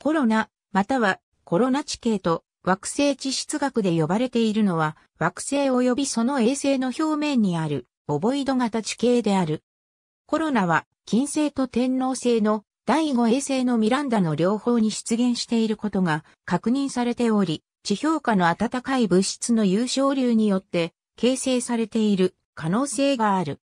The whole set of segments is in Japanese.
コロナ、またはコロナ地形と惑星地質学で呼ばれているのは惑星及びその衛星の表面にあるオボイド型地形である。コロナは金星と天皇星の第五衛星のミランダの両方に出現していることが確認されており、地表下の暖かい物質の有昇流によって形成されている可能性がある。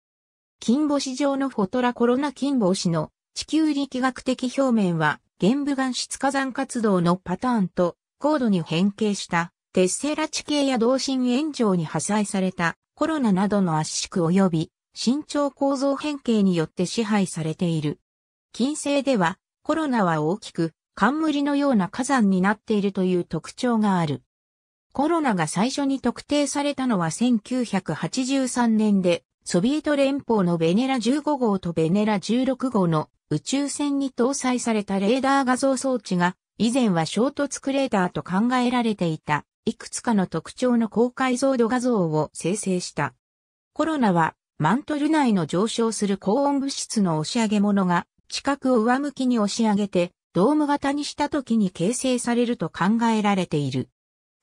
金星上のフォトラコロナ金星の地球力学的表面は玄武岩質火山活動のパターンと高度に変形したテッセラ地形や同心炎上に破砕されたコロナなどの圧縮及び身長構造変形によって支配されている。近世ではコロナは大きく冠のような火山になっているという特徴がある。コロナが最初に特定されたのは1983年で、ソビエト連邦のベネラ15号とベネラ16号の宇宙船に搭載されたレーダー画像装置が以前は衝突クレーターと考えられていたいくつかの特徴の高解像度画像を生成した。コロナはマントル内の上昇する高温物質の押し上げ物が地殻を上向きに押し上げてドーム型にした時に形成されると考えられている。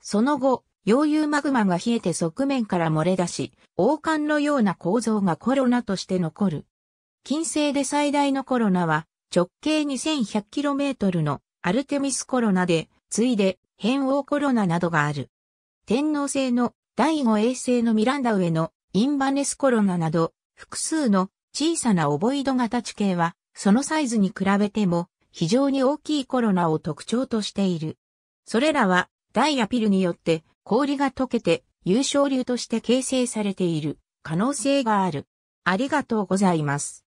その後、溶融マグマが冷えて側面から漏れ出し、王冠のような構造がコロナとして残る。近世で最大のコロナは、直径 2100km のアルテミスコロナで、次いで、変王コロナなどがある。天皇制の第五衛星のミランダ上のインバネスコロナなど、複数の小さなオボイド型地形は、そのサイズに比べても非常に大きいコロナを特徴としている。それらはダイアピルによって氷が溶けて優勝流として形成されている可能性がある。ありがとうございます。